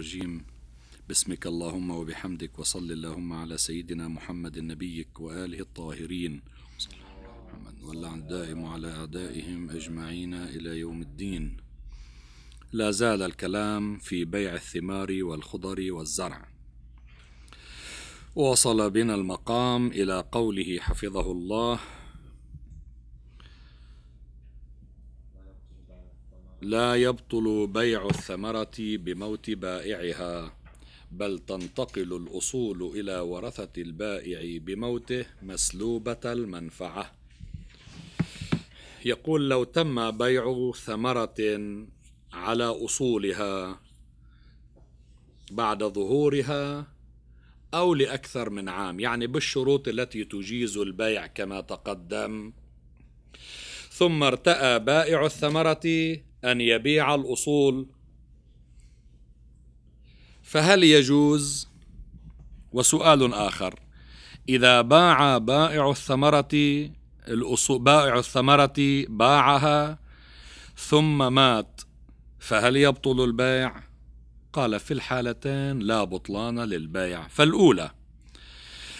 الرجيم باسمك اللهم وبحمدك وصل اللهم على سيدنا محمد نبيك وآله الطاهرين محمد واللعن الدائم على أعدائهم أجمعين إلى يوم الدين لا زال الكلام في بيع الثمار والخضر والزرع وصل بنا المقام إلى قوله حفظه الله لا يبطل بيع الثمرة بموت بائعها بل تنتقل الأصول إلى ورثة البائع بموته مسلوبة المنفعة يقول لو تم بيع ثمرة على أصولها بعد ظهورها أو لأكثر من عام يعني بالشروط التي تجيز البيع كما تقدم ثم ارتأى بائع الثمرة أن يبيع الأصول فهل يجوز وسؤال آخر إذا باع بائع الثمرة الأصول بائع الثمرة باعها ثم مات فهل يبطل البيع؟ قال في الحالتين لا بطلان للبيع فالأولى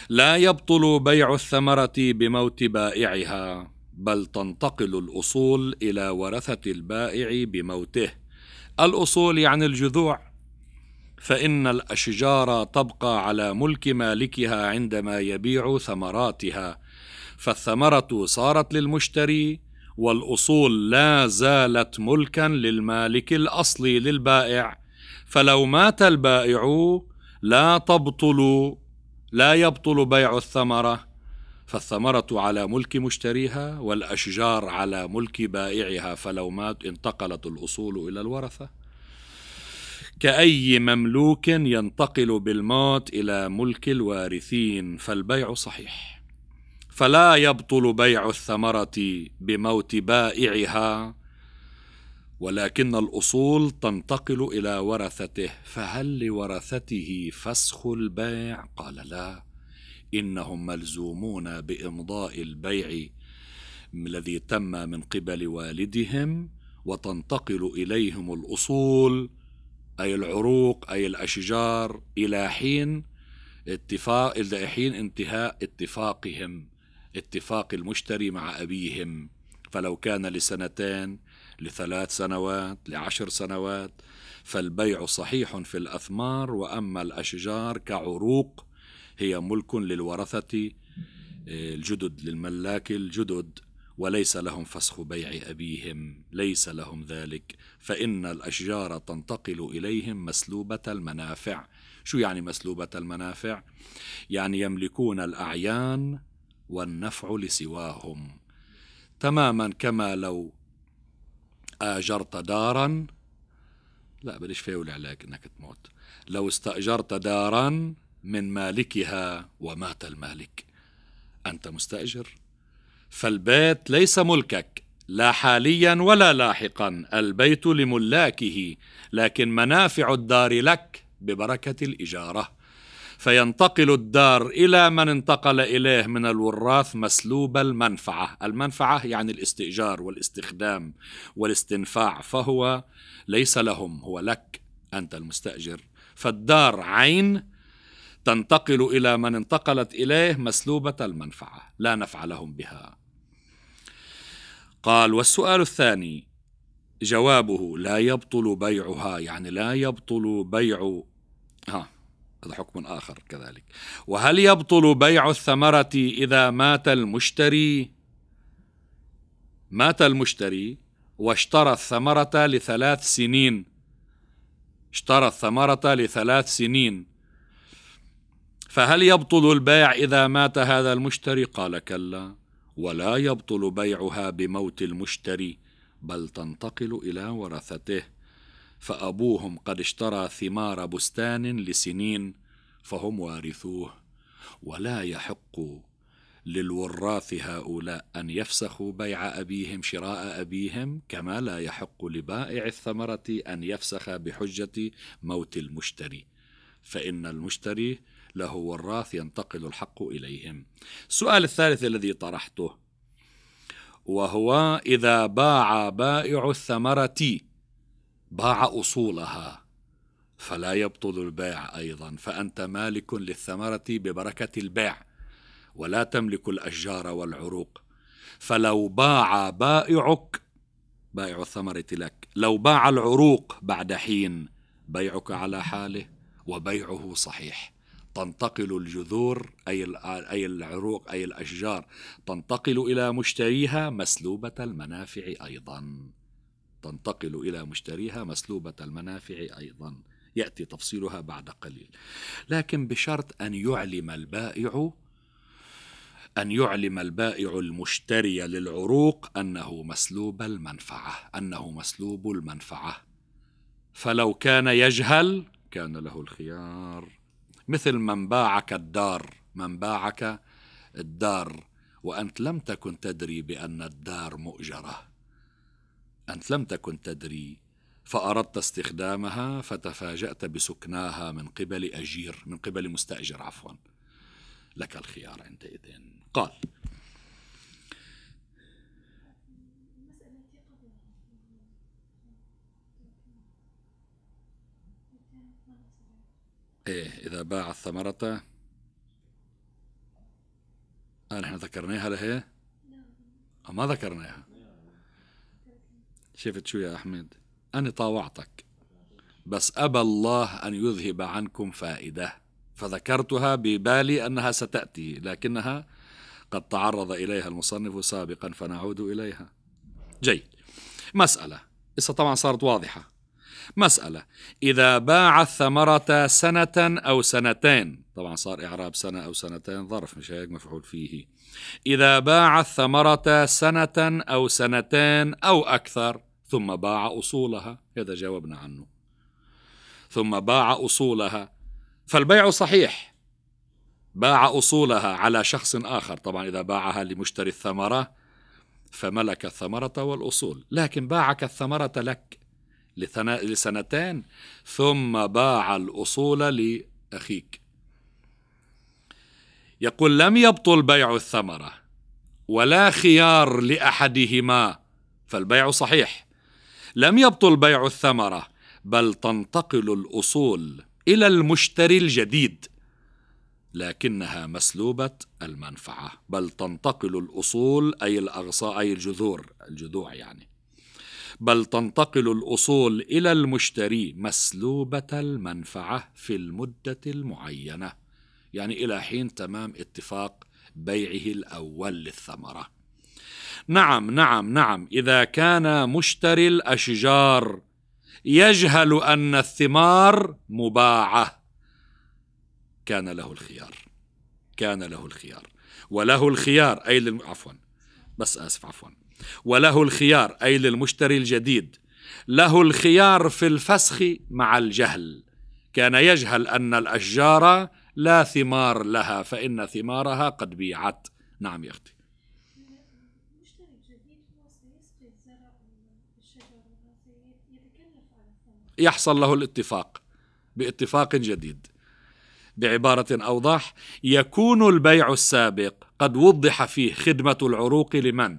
لا يبطل بيع الثمرة بموت بائعها بل تنتقل الأصول إلى ورثة البائع بموته الأصول يعني الجذوع فإن الأشجار تبقى على ملك مالكها عندما يبيع ثمراتها فالثمرة صارت للمشتري والأصول لا زالت ملكا للمالك الأصلي للبائع فلو مات البائع لا تبطل لا يبطل بيع الثمره فالثمرة على ملك مشتريها والأشجار على ملك بائعها فلو مات انتقلت الأصول إلى الورثة كأي مملوك ينتقل بالموت إلى ملك الوارثين فالبيع صحيح فلا يبطل بيع الثمرة بموت بائعها ولكن الأصول تنتقل إلى ورثته فهل لورثته فسخ البيع؟ قال لا انهم ملزومون بامضاء البيع الذي تم من قبل والدهم وتنتقل اليهم الاصول اي العروق اي الاشجار الى حين اتفاق الى حين انتهاء اتفاقهم اتفاق المشتري مع ابيهم فلو كان لسنتين لثلاث سنوات لعشر سنوات فالبيع صحيح في الاثمار واما الاشجار كعروق هي ملك للورثة آه، الجدد للملاك الجدد وليس لهم فسخ بيع أبيهم ليس لهم ذلك فإن الأشجار تنتقل إليهم مسلوبة المنافع شو يعني مسلوبة المنافع؟ يعني يملكون الأعيان والنفع لسواهم تماما كما لو آجرت دارا لا بديش فاول عليك انك تموت لو استأجرت دارا من مالكها ومات المالك انت مستاجر فالبيت ليس ملكك لا حاليا ولا لاحقا البيت لملاكه لكن منافع الدار لك ببركه الاجاره فينتقل الدار الى من انتقل اليه من الوراث مسلوب المنفعه، المنفعه يعني الاستئجار والاستخدام والاستنفاع فهو ليس لهم هو لك انت المستاجر، فالدار عين تنتقل إلى من انتقلت إليه مسلوبة المنفعة لا نفع لهم بها قال والسؤال الثاني جوابه لا يبطل بيعها يعني لا يبطل بيع ها هذا حكم آخر كذلك وهل يبطل بيع الثمرة إذا مات المشتري مات المشتري واشترى الثمرة لثلاث سنين اشترى الثمرة لثلاث سنين فهل يبطل البيع إذا مات هذا المشتري؟ قال كلا ولا يبطل بيعها بموت المشتري بل تنتقل إلى ورثته فأبوهم قد اشترى ثمار بستان لسنين فهم وارثوه ولا يحق للوراث هؤلاء أن يفسخوا بيع أبيهم شراء أبيهم كما لا يحق لبائع الثمرة أن يفسخ بحجة موت المشتري فإن المشتري له وراث ينتقل الحق اليهم. السؤال الثالث الذي طرحته وهو اذا باع بائع الثمره باع اصولها فلا يبطل البيع ايضا فانت مالك للثمره ببركه البيع ولا تملك الاشجار والعروق فلو باع بائعك بائع الثمره لك لو باع العروق بعد حين بيعك على حاله وبيعه صحيح تنتقل الجذور أي أي العروق أي الأشجار تنتقل إلى مشتريها مسلوبة المنافع أيضا تنتقل إلى مشتريها مسلوبة المنافع أيضا يأتي تفصيلها بعد قليل لكن بشرط أن يعلم البائع أن يعلم البائع المشتري للعروق أنه مسلوب المنفعة أنه مسلوب المنفعة فلو كان يجهل كان له الخيار مثل من باعك الدار من باعك الدار وأنت لم تكن تدري بأن الدار مؤجرة أنت لم تكن تدري فأردت استخدامها فتفاجأت بسكناها من قبل أجير من قبل مستأجر عفوا لك الخيار عندئذ قال إيه إذا باع الثمرة آه نحن ذكرناها لهي إيه؟ آه، ما ذكرناها شفت شو يا أحمد أنا طاوعتك بس أبى الله أن يذهب عنكم فائدة فذكرتها ببالي أنها ستأتي لكنها قد تعرض إليها المصنف سابقا فنعود إليها جيد مسألة إسا طبعا صارت واضحة مسألة إذا باع الثمرة سنة أو سنتين طبعا صار إعراب سنة أو سنتين ظرف مش هيك مفعول فيه إذا باع الثمرة سنة أو سنتين أو أكثر ثم باع أصولها هذا جاوبنا عنه ثم باع أصولها فالبيع صحيح باع أصولها على شخص آخر طبعا إذا باعها لمشتري الثمرة فملك الثمرة والأصول لكن باعك الثمرة لك لسنتان ثم باع الأصول لأخيك يقول لم يبطل بيع الثمرة ولا خيار لأحدهما فالبيع صحيح لم يبطل بيع الثمرة بل تنتقل الأصول إلى المشتري الجديد لكنها مسلوبة المنفعة بل تنتقل الأصول أي الأغصاء أي الجذور الجذوع يعني بل تنتقل الأصول إلى المشتري مسلوبة المنفعة في المدة المعينة يعني إلى حين تمام اتفاق بيعه الأول للثمرة نعم نعم نعم إذا كان مشتري الأشجار يجهل أن الثمار مباعة كان له الخيار كان له الخيار وله الخيار أي عفوا بس آسف عفوا وله الخيار أي للمشتري الجديد له الخيار في الفسخ مع الجهل كان يجهل أن الأشجار لا ثمار لها فإن ثمارها قد بيعت نعم يا أختي يحصل له الاتفاق باتفاق جديد بعبارة أوضح يكون البيع السابق قد وضح فيه خدمة العروق لمن؟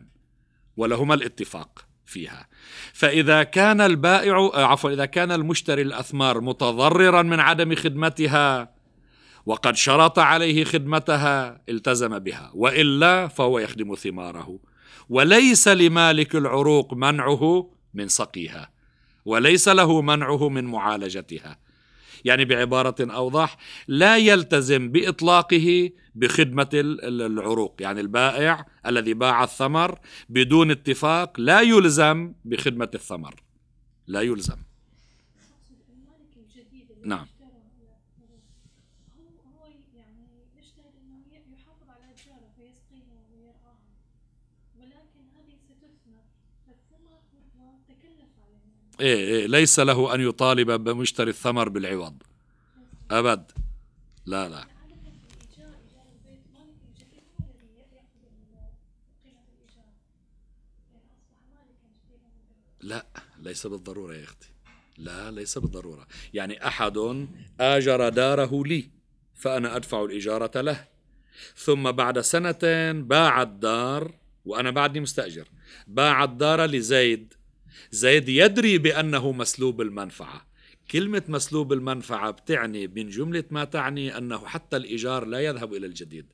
ولهما الاتفاق فيها فإذا كان البائع آه، عفوا إذا كان المشتري الأثمار متضررا من عدم خدمتها وقد شرط عليه خدمتها التزم بها وإلا فهو يخدم ثماره وليس لمالك العروق منعه من سقيها وليس له منعه من معالجتها يعني بعبارة أوضح لا يلتزم بإطلاقه بخدمة العروق يعني البائع الذي باع الثمر بدون اتفاق لا يلزم بخدمة الثمر لا يلزم نعم إيه إيه ليس له أن يطالب بمشتري الثمر بالعوض أبد لا لا لا ليس بالضرورة يا أختي لا ليس بالضرورة يعني أحد آجر داره لي فأنا أدفع الإجارة له ثم بعد سنتين باع الدار وأنا بعدني مستأجر باع الدار لزيد زيد يدري بأنه مسلوب المنفعة كلمة مسلوب المنفعة بتعني من جملة ما تعني أنه حتى الإيجار لا يذهب إلى الجديد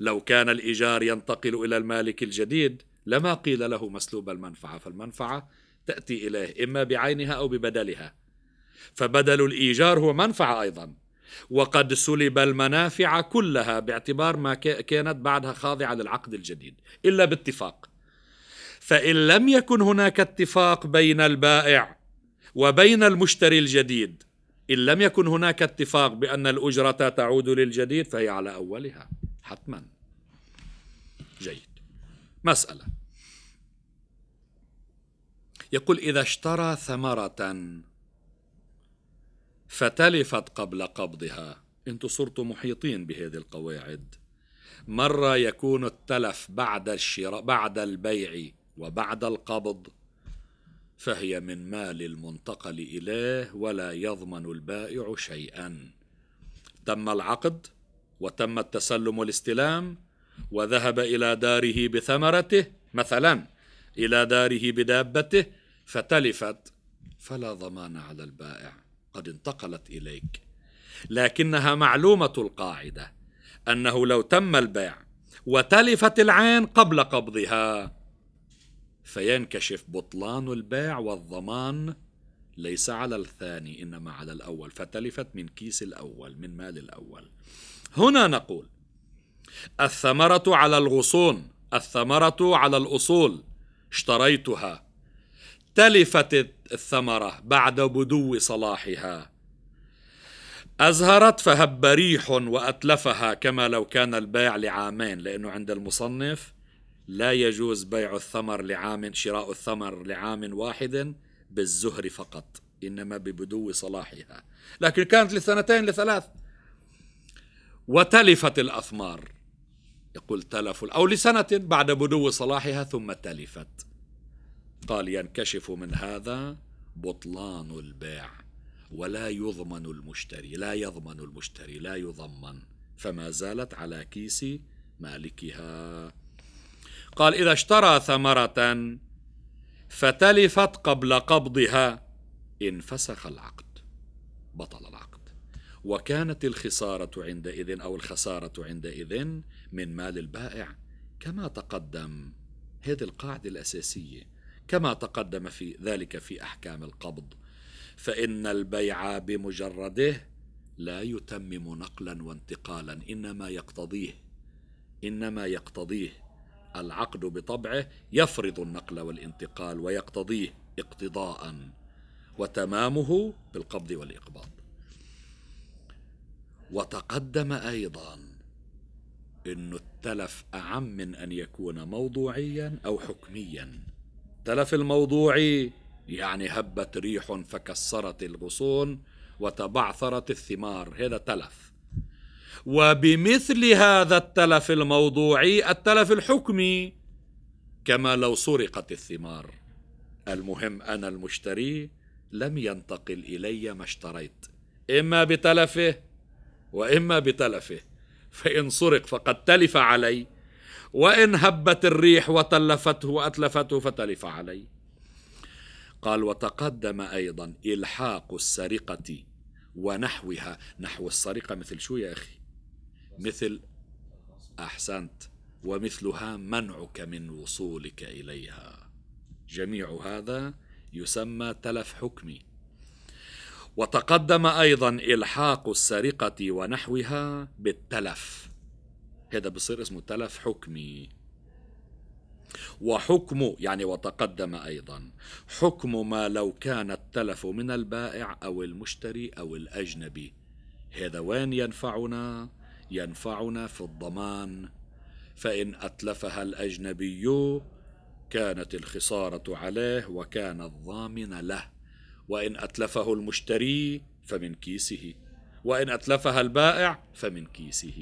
لو كان الإيجار ينتقل إلى المالك الجديد لما قيل له مسلوب المنفعة فالمنفعة تأتي إليه إما بعينها أو ببدلها فبدل الإيجار هو منفعة أيضا وقد سلب المنافع كلها باعتبار ما كانت بعدها خاضعة للعقد الجديد إلا باتفاق فإن لم يكن هناك اتفاق بين البائع وبين المشتري الجديد إن لم يكن هناك اتفاق بأن الأجرة تعود للجديد فهي على أولها حتما جيد مسألة يقول إذا اشترى ثمرة فتلفت قبل قبضها أنتم صرتم محيطين بهذه القواعد مرة يكون التلف بعد الشراء بعد البيع وبعد القبض فهي من مال المنتقل إليه ولا يضمن البائع شيئا تم العقد وتم التسلم والاستلام وذهب إلى داره بثمرته مثلا إلى داره بدابته فتلفت فلا ضمان على البائع قد انتقلت اليك لكنها معلومه القاعده انه لو تم البيع وتلفت العين قبل قبضها فينكشف بطلان البيع والضمان ليس على الثاني انما على الاول فتلفت من كيس الاول من مال الاول هنا نقول الثمره على الغصون الثمره على الاصول اشتريتها تلفت الثمرة بعد بدو صلاحها أزهرت فهب ريح وأتلفها كما لو كان البيع لعامين لأنه عند المصنف لا يجوز بيع الثمر لعام شراء الثمر لعام واحد بالزهر فقط إنما ببدو صلاحها لكن كانت لسنتين لثلاث وتلفت الأثمار يقول تلف أو لسنة بعد بدو صلاحها ثم تلفت قال ينكشف من هذا بطلان البيع ولا يضمن المشتري لا يضمن المشتري لا يضمن فما زالت على كيس مالكها قال إذا اشترى ثمرة فتلفت قبل قبضها انفسخ العقد بطل العقد وكانت الخسارة عندئذ أو الخسارة عندئذ من مال البائع كما تقدم هذه القاعدة الأساسية كما تقدم في ذلك في احكام القبض فان البيع بمجرده لا يتمم نقلا وانتقالا انما يقتضيه انما يقتضيه العقد بطبعه يفرض النقل والانتقال ويقتضيه اقتضاء وتمامه بالقبض والاقباض وتقدم ايضا ان التلف اعم من ان يكون موضوعيا او حكميا اختلف الموضوع يعني هبت ريح فكسرت الغصون وتبعثرت الثمار هذا تلف وبمثل هذا التلف الموضوعي التلف الحكمي كما لو سرقت الثمار المهم أنا المشتري لم ينتقل إلي ما اشتريت إما بتلفه وإما بتلفه فإن سرق فقد تلف علي وإن هبت الريح وتلفته وأتلفته فتلف عليه قال وتقدم أيضا إلحاق السرقة ونحوها نحو السرقة مثل شو يا أخي مثل أحسنت ومثلها منعك من وصولك إليها جميع هذا يسمى تلف حكمي وتقدم ايضا الحاق السرقه ونحوها بالتلف هذا بصير اسمه تلف حكمي وحكم يعني وتقدم أيضا حكم ما لو كان التلف من البائع أو المشتري أو الأجنبي هذا وين ينفعنا ينفعنا في الضمان فإن أتلفها الأجنبي كانت الخسارة عليه وكان الضامن له وإن أتلفه المشتري فمن كيسه وإن أتلفها البائع فمن كيسه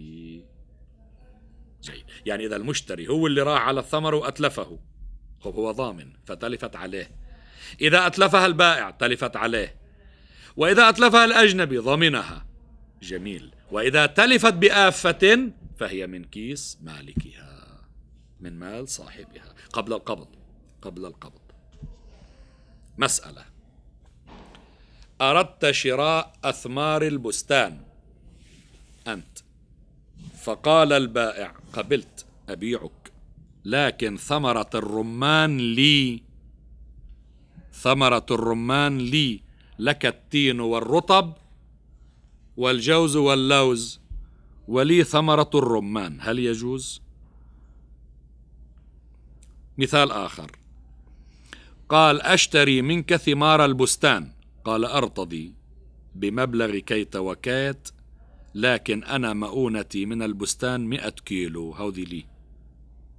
جيد يعني إذا المشتري هو اللي راح على الثمر وأتلفه هو هو ضامن فتلفت عليه إذا أتلفها البائع تلفت عليه وإذا أتلفها الأجنبي ضمنها جميل وإذا تلفت بآفة فهي من كيس مالكها من مال صاحبها قبل القبض قبل القبض مسألة أردت شراء أثمار البستان فقال البائع قبلت أبيعك لكن ثمرة الرمان لي ثمرة الرمان لي لك التين والرطب والجوز واللوز ولي ثمرة الرمان هل يجوز؟ مثال آخر قال أشتري منك ثمار البستان قال أرتضي بمبلغ كيت وكات لكن أنا مؤونتي من البستان مئة كيلو هودي لي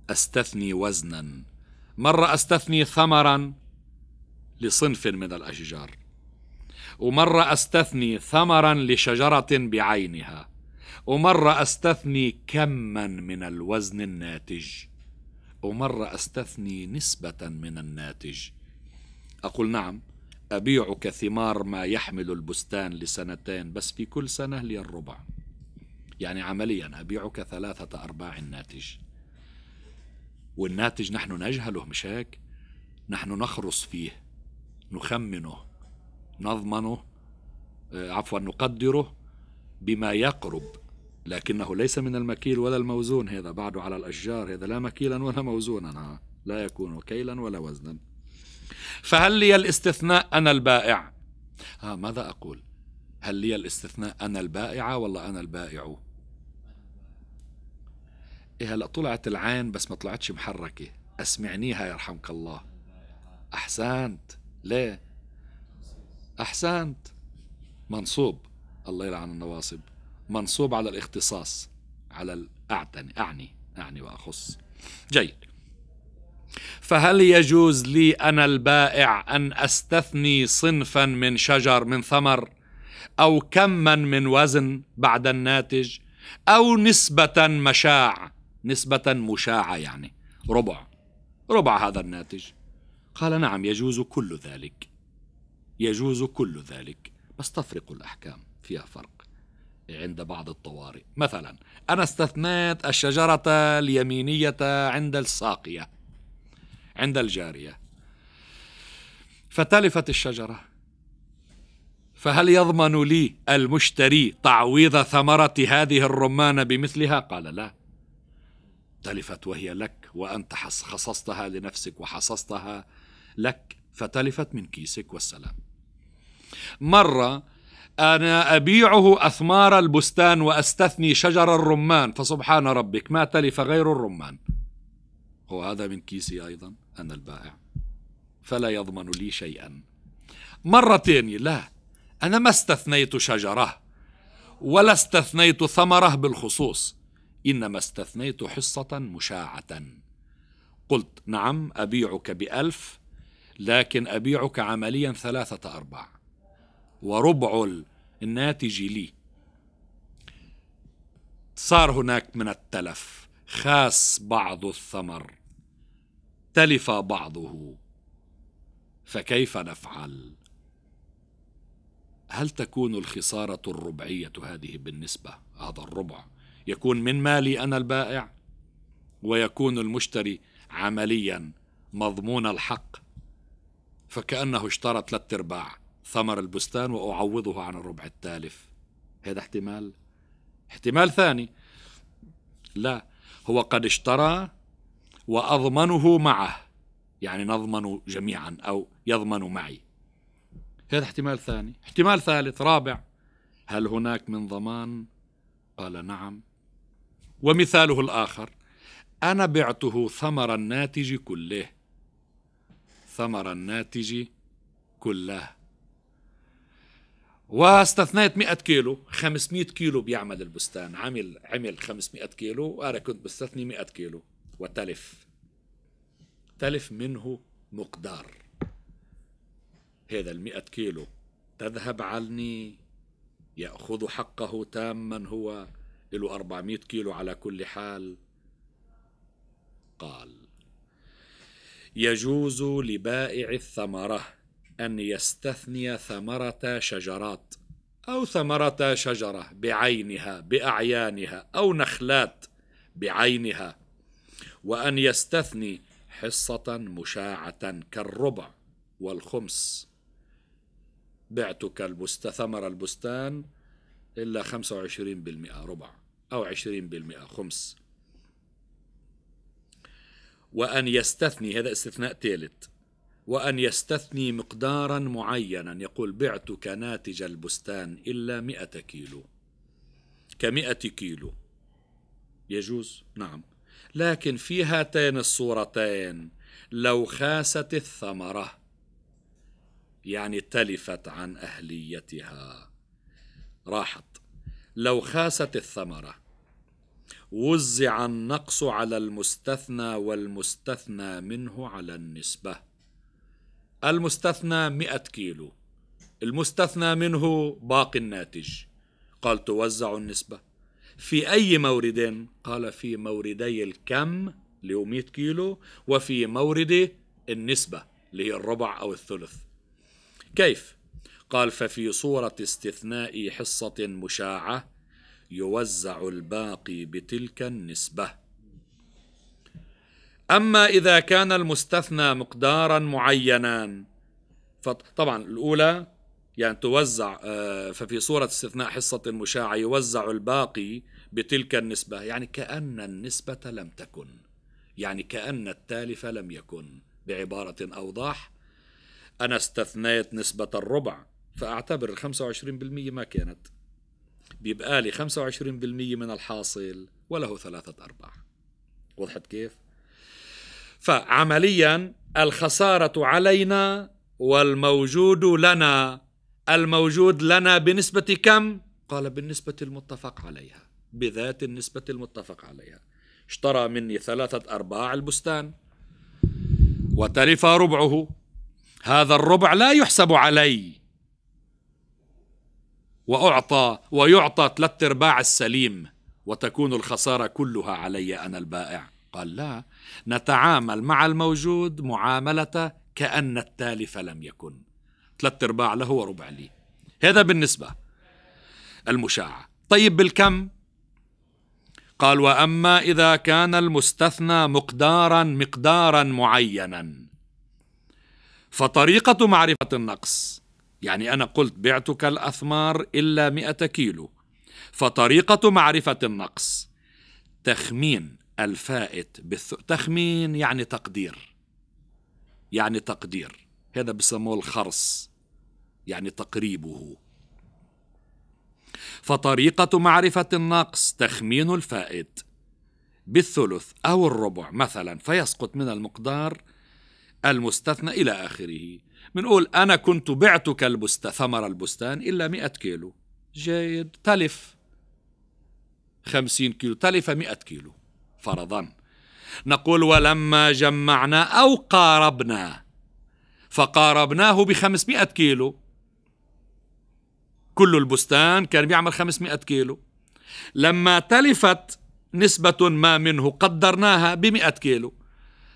أستثني وزنا مرة أستثني ثمرا لصنف من الأشجار ومرة أستثني ثمرا لشجرة بعينها ومرة أستثني كما من الوزن الناتج ومرة أستثني نسبة من الناتج أقول نعم أبيعك ثمار ما يحمل البستان لسنتين بس في كل سنة لي الربع يعني عمليا أبيعك ثلاثة أرباع الناتج والناتج نحن نجهله مش هيك نحن نخرص فيه نخمنه نضمنه آه، عفوا نقدره بما يقرب لكنه ليس من المكيل ولا الموزون هذا بعده على الأشجار هذا لا مكيلا ولا موزونا لا يكون كيلا ولا وزنا فهل لي الاستثناء أنا البائع آه ماذا أقول هل لي الاستثناء أنا البائعة ولا أنا البائع إيه هلأ طلعت العين بس ما طلعتش محركة أسمعنيها يرحمك الله أحسنت ليه أحسنت منصوب الله يلعن النواصب منصوب على الاختصاص على الأعتني أعني أعني وأخص جيد فهل يجوز لي انا البائع ان استثني صنفا من شجر من ثمر او كما من وزن بعد الناتج او نسبه مشاع نسبه مشاعه يعني ربع ربع هذا الناتج قال نعم يجوز كل ذلك يجوز كل ذلك بس تفرق الاحكام فيها فرق عند بعض الطوارئ مثلا انا استثنيت الشجره اليمينيه عند الساقيه عند الجارية فتلفت الشجرة فهل يضمن لي المشتري تعويض ثمرة هذه الرمان بمثلها؟ قال لا تلفت وهي لك وأنت خصصتها لنفسك وحصصتها لك فتلفت من كيسك والسلام مرة أنا أبيعه أثمار البستان وأستثني شجر الرمان فسبحان ربك ما تلف غير الرمان وهذا من كيسي أيضا أنا البائع فلا يضمن لي شيئا مرة ثانية لا أنا ما استثنيت شجرة ولا استثنيت ثمرة بالخصوص إنما استثنيت حصة مشاعة قلت نعم أبيعك بألف لكن أبيعك عمليا ثلاثة أرباع وربع الناتج لي صار هناك من التلف خاس بعض الثمر اختلف بعضه فكيف نفعل هل تكون الخساره الربعيه هذه بالنسبه هذا الربع يكون من مالي انا البائع ويكون المشتري عمليا مضمون الحق فكانه اشترى ثلاث ارباع ثمر البستان واعوضه عن الربع التالف هذا احتمال احتمال ثاني لا هو قد اشترى وأضمنه معه يعني نضمن جميعا أو يضمن معي هذا احتمال ثاني احتمال ثالث رابع هل هناك من ضمان قال نعم ومثاله الآخر أنا بعته ثمر الناتج كله ثمر الناتج كله واستثنيت 100 كيلو 500 كيلو بيعمل البستان عمل عمل 500 كيلو وأنا كنت بستثني 100 كيلو وتلف تلف منه مقدار هذا المئة كيلو تذهب عني يأخذ حقه تاما هو له أربعمائة كيلو على كل حال قال يجوز لبائع الثمرة أن يستثني ثمرة شجرات أو ثمرة شجرة بعينها بأعيانها أو نخلات بعينها وأن يستثني حصة مشاعة كالربع والخمس بعتك المستثمر البستان إلا 25% ربع أو 20% خمس وأن يستثني هذا استثناء ثالث وأن يستثني مقدارا معينا يقول بعتك ناتج البستان إلا مئة كيلو كمئة كيلو يجوز نعم لكن في هاتين الصورتين لو خاست الثمرة يعني تلفت عن أهليتها راحت لو خاست الثمرة وزع النقص على المستثنى والمستثنى منه على النسبة المستثنى مئة كيلو المستثنى منه باقي الناتج قال توزع النسبة في أي مورد قال في موردي الكم اللي هو 100 كيلو وفي مورد النسبة اللي هي الربع أو الثلث كيف؟ قال ففي صورة استثناء حصة مشاعة يوزع الباقي بتلك النسبة أما إذا كان المستثنى مقدارا معينا فطبعا الأولى يعني توزع آه، ففي صورة استثناء حصة مشاعة يوزع الباقي بتلك النسبة يعني كأن النسبة لم تكن يعني كأن التالف لم يكن بعبارة أوضح أنا استثنيت نسبة الربع فأعتبر 25% ما كانت بيبقى لي 25% من الحاصل وله ثلاثة أرباع وضحت كيف؟ فعمليا الخسارة علينا والموجود لنا الموجود لنا بنسبة كم؟ قال بالنسبة المتفق عليها بذات النسبة المتفق عليها اشترى مني ثلاثة أرباع البستان وتلف ربعه هذا الربع لا يحسب علي وأعطى ويعطى ثلاثة أرباع السليم وتكون الخسارة كلها علي أنا البائع قال لا نتعامل مع الموجود معاملة كأن التالف لم يكن ثلاث ارباع له وربع لي هذا بالنسبة المشاعة طيب بالكم قال واما اذا كان المستثنى مقدارا مقدارا معينا فطريقه معرفه النقص يعني انا قلت بعتك الاثمار الا مئة كيلو فطريقه معرفه النقص تخمين الفائت بالث... تخمين يعني تقدير يعني تقدير كان بسموه الخرص يعني تقريبه فطريقة معرفة النقص تخمين الفائد بالثلث أو الربع مثلا فيسقط من المقدار المستثنى إلى آخره بنقول أنا كنت بعتك البست ثمر البستان إلا مئة كيلو جيد تلف خمسين كيلو تلف مئة كيلو فرضا نقول ولما جمعنا أو قاربنا فقاربناه ب 500 كيلو كل البستان كان بيعمل 500 كيلو لما تلفت نسبة ما منه قدرناها ب 100 كيلو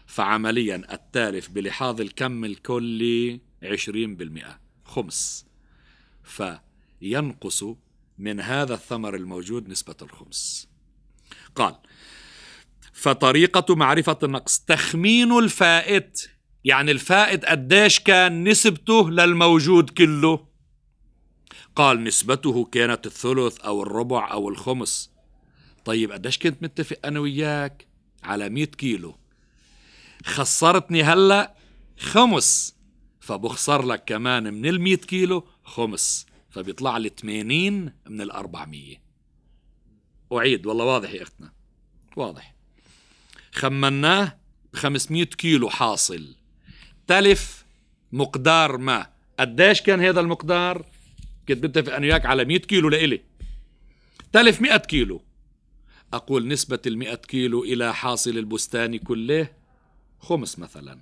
فعمليا التالف بلحاظ الكم الكلي 20% خمس فينقص من هذا الثمر الموجود نسبة الخمس قال فطريقة معرفة النقص تخمين الفائت يعني الفائد قديش كان نسبته للموجود كله قال نسبته كانت الثلث أو الربع أو الخمس طيب قديش كنت متفق أنا وياك على مئة كيلو خسرتني هلأ خمس فبخسر لك كمان من المئة كيلو خمس فبيطلع لي 80 من ال 400 أعيد والله واضح يا أختنا واضح خمناه ب 500 كيلو حاصل تلف مقدار ما قديش كان هذا المقدار كنت بتفق أنا وياك على 100 كيلو لإلي تلف 100 كيلو أقول نسبة المئة كيلو إلى حاصل البستان كله خمس مثلا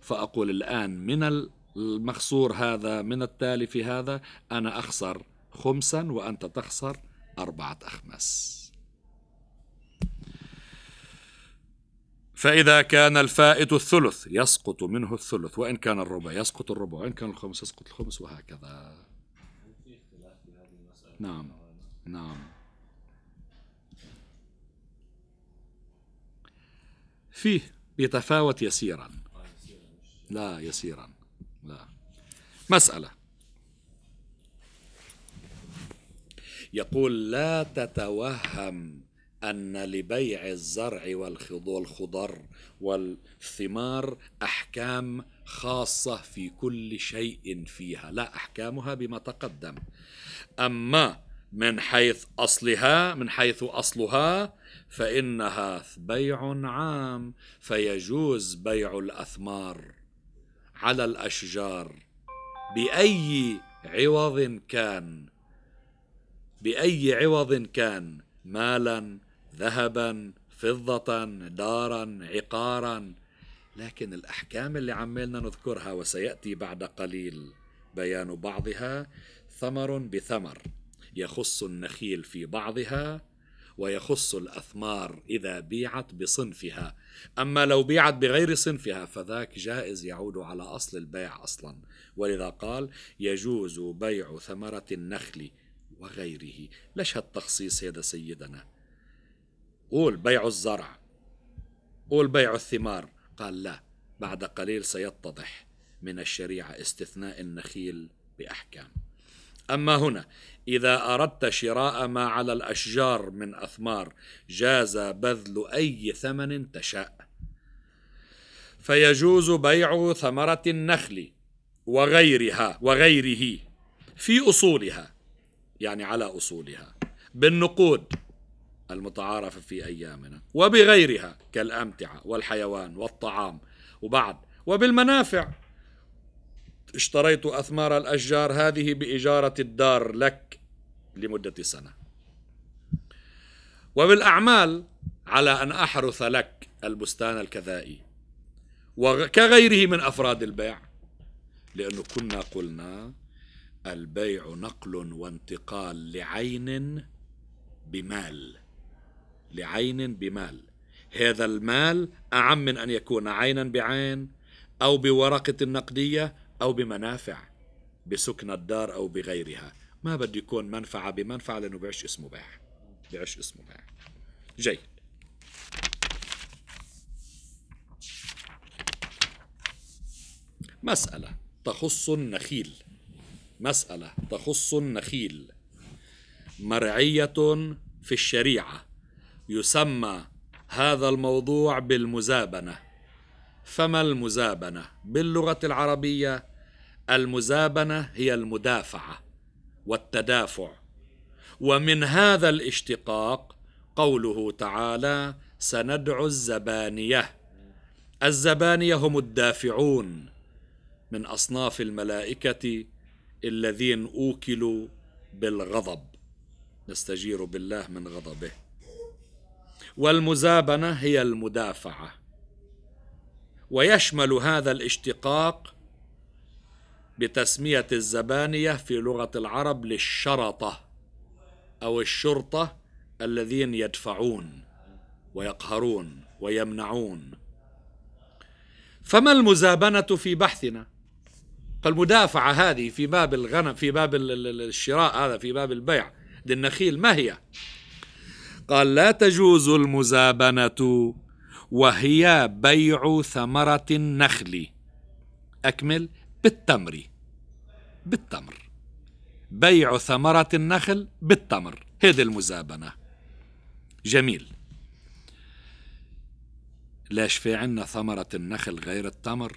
فأقول الآن من المخسور هذا من التالف هذا أنا أخسر خمسا وأنت تخسر أربعة أخماس فإذا كان الفائت الثلث يسقط منه الثلث وإن كان الربع يسقط الربع وإن كان الخمس يسقط الخمس وهكذا نعم نعم فيه بتفاوت يسيرا لا يسيرا لا مسألة يقول لا تتوهم أن لبيع الزرع والخضر والثمار أحكام خاصة في كل شيء فيها لا أحكامها بما تقدم أما من حيث أصلها من حيث أصلها فإنها بيع عام فيجوز بيع الأثمار على الأشجار بأي عوض كان بأي عوض كان مالا ذهبا فضة دارا عقارا لكن الأحكام اللي عمالنا نذكرها وسيأتي بعد قليل بيان بعضها ثمر بثمر يخص النخيل في بعضها ويخص الأثمار إذا بيعت بصنفها أما لو بيعت بغير صنفها فذاك جائز يعود على أصل البيع أصلا ولذا قال يجوز بيع ثمرة النخل وغيره ليش هالتخصيص هذا سيدنا قول بيع الزرع قول بيع الثمار قال لا بعد قليل سيتضح من الشريعة استثناء النخيل بأحكام أما هنا إذا أردت شراء ما على الأشجار من أثمار جاز بذل أي ثمن تشاء فيجوز بيع ثمرة النخل وغيرها وغيره في أصولها يعني على أصولها بالنقود المتعارفة في أيامنا وبغيرها كالأمتعة والحيوان والطعام وبعد وبالمنافع اشتريت أثمار الأشجار هذه بإجارة الدار لك لمدة سنة وبالأعمال على أن أحرث لك البستان الكذائي وكغيره من أفراد البيع لأنه كنا قلنا البيع نقل وانتقال لعين بمال لعين بمال هذا المال أعم من أن يكون عينا بعين أو بورقة نقدية أو بمنافع بسكن الدار أو بغيرها ما بده يكون منفعة بمنفعة لأنه بيعش اسمه باع بيعش اسمه باع جيد مسألة تخص النخيل مسألة تخص النخيل مرعية في الشريعة يسمى هذا الموضوع بالمزابنة فما المزابنة؟ باللغة العربية المزابنة هي المدافعة والتدافع ومن هذا الاشتقاق قوله تعالى سندعو الزبانية الزبانية هم الدافعون من أصناف الملائكة الذين أوكلوا بالغضب نستجير بالله من غضبه والمزابنه هي المدافعه ويشمل هذا الاشتقاق بتسميه الزبانيه في لغه العرب للشرطه او الشرطه الذين يدفعون ويقهرون ويمنعون فما المزابنه في بحثنا فالمدافعه هذه في باب الغنم في باب الشراء هذا في باب البيع للنخيل ما هي قال لا تجوز المزابنة وهي بيع ثمرة النخل أكمل بالتمر بالتمر بيع ثمرة النخل بالتمر هذه المزابنة جميل ليش في عنا ثمرة النخل غير التمر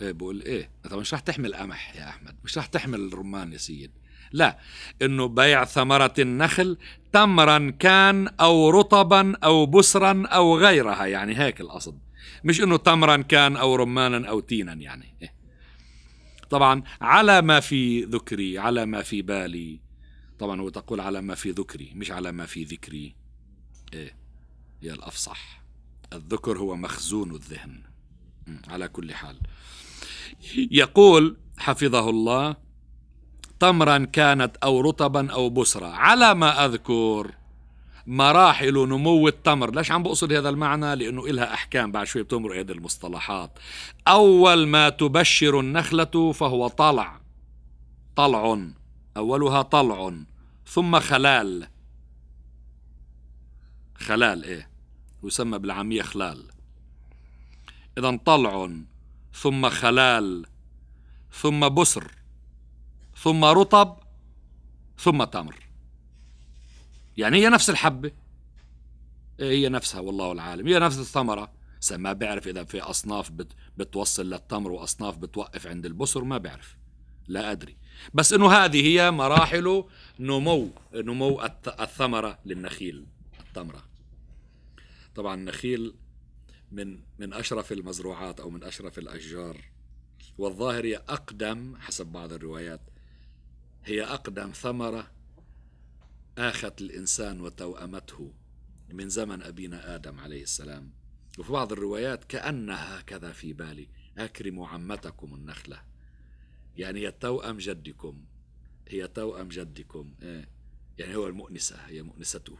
إيه بقول إيه طبعا مش رح تحمل قمح يا أحمد مش رح تحمل الرمان يا سيد لا انه بيع ثمره النخل تمرا كان او رطبا او بسرا او غيرها يعني هيك القصد مش انه تمرا كان او رمانا او تينا يعني إيه. طبعا على ما في ذكري على ما في بالي طبعا هو تقول على ما في ذكري مش على ما في ذكري ايه هي الافصح الذكر هو مخزون الذهن على كل حال يقول حفظه الله تمرا كانت أو رطبا أو بسرة على ما أذكر مراحل نمو التمر ليش عم بقصد هذا المعنى لأنه إلها أحكام بعد شوي بتمرق هذه المصطلحات أول ما تبشر النخلة فهو طلع طلع أولها طلع ثم خلال خلال إيه يسمى بالعامية خلال إذا طلع ثم خلال ثم بسر ثم رطب ثم تمر يعني هي نفس الحبة إيه، هي نفسها والله العالم هي نفس الثمرة ما بعرف إذا في أصناف بت بتوصل للتمر وأصناف بتوقف عند البصر ما بعرف لا أدري بس إنه هذه هي مراحل نمو نمو الثمرة للنخيل التمرة طبعا النخيل من من أشرف المزروعات أو من أشرف الأشجار والظاهر هي أقدم حسب بعض الروايات هي أقدم ثمرة آخت الإنسان وتوأمته من زمن أبينا آدم عليه السلام وفي بعض الروايات كأنها هكذا في بالي أكرموا عمتكم النخلة يعني هي توأم جدكم هي توأم جدكم إيه. يعني هو المؤنسة هي مؤنسته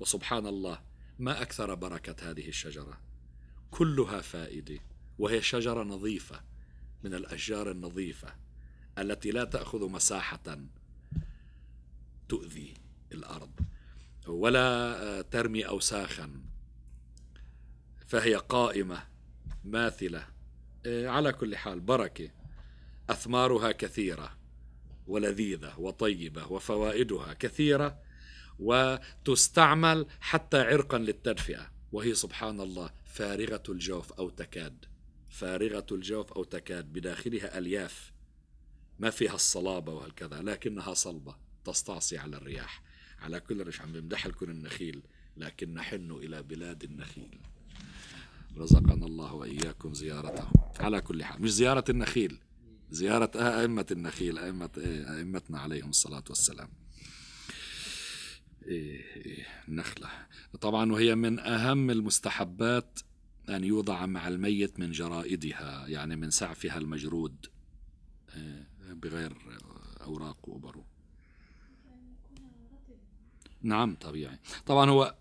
وسبحان الله ما أكثر بركة هذه الشجرة كلها فائدة وهي شجرة نظيفة من الأشجار النظيفة التي لا تأخذ مساحة تؤذي الأرض ولا ترمي أوساخا فهي قائمة ماثلة إيه، على كل حال بركة أثمارها كثيرة ولذيذة وطيبة وفوائدها كثيرة وتستعمل حتى عرقا للتدفئة وهي سبحان الله فارغة الجوف أو تكاد فارغة الجوف أو تكاد بداخلها ألياف ما فيها الصلابة وهكذا لكنها صلبة تستعصي على الرياح على كل رش عم بمدح لكم النخيل لكن نحن إلى بلاد النخيل رزقنا الله وإياكم زيارته على كل حال مش زيارة النخيل زيارة أئمة النخيل أئمة إيه، أئمتنا عليهم الصلاة والسلام إيه، إيه، النخلة طبعا وهي من أهم المستحبات أن يوضع مع الميت من جرائدها يعني من سعفها المجرود بغير أوراق وبرو نعم طبيعي طبعا هو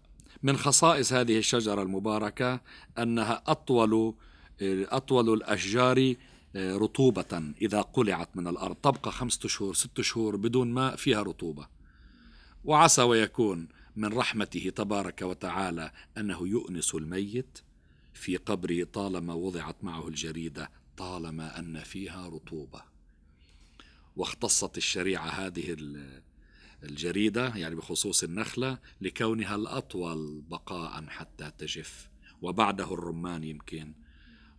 من خصائص هذه الشجرة المباركة أنها أطول أطول الأشجار آه، رطوبة إذا قلعت من الأرض تبقى خمسة شهور ست شهور بدون ماء فيها رطوبة وعسى ويكون من رحمته تبارك وتعالى أنه يؤنس الميت في قبره طالما وضعت معه الجريدة طالما أن فيها رطوبة واختصت الشريعة هذه الجريدة يعني بخصوص النخلة لكونها الأطول بقاء حتى تجف وبعده الرمان يمكن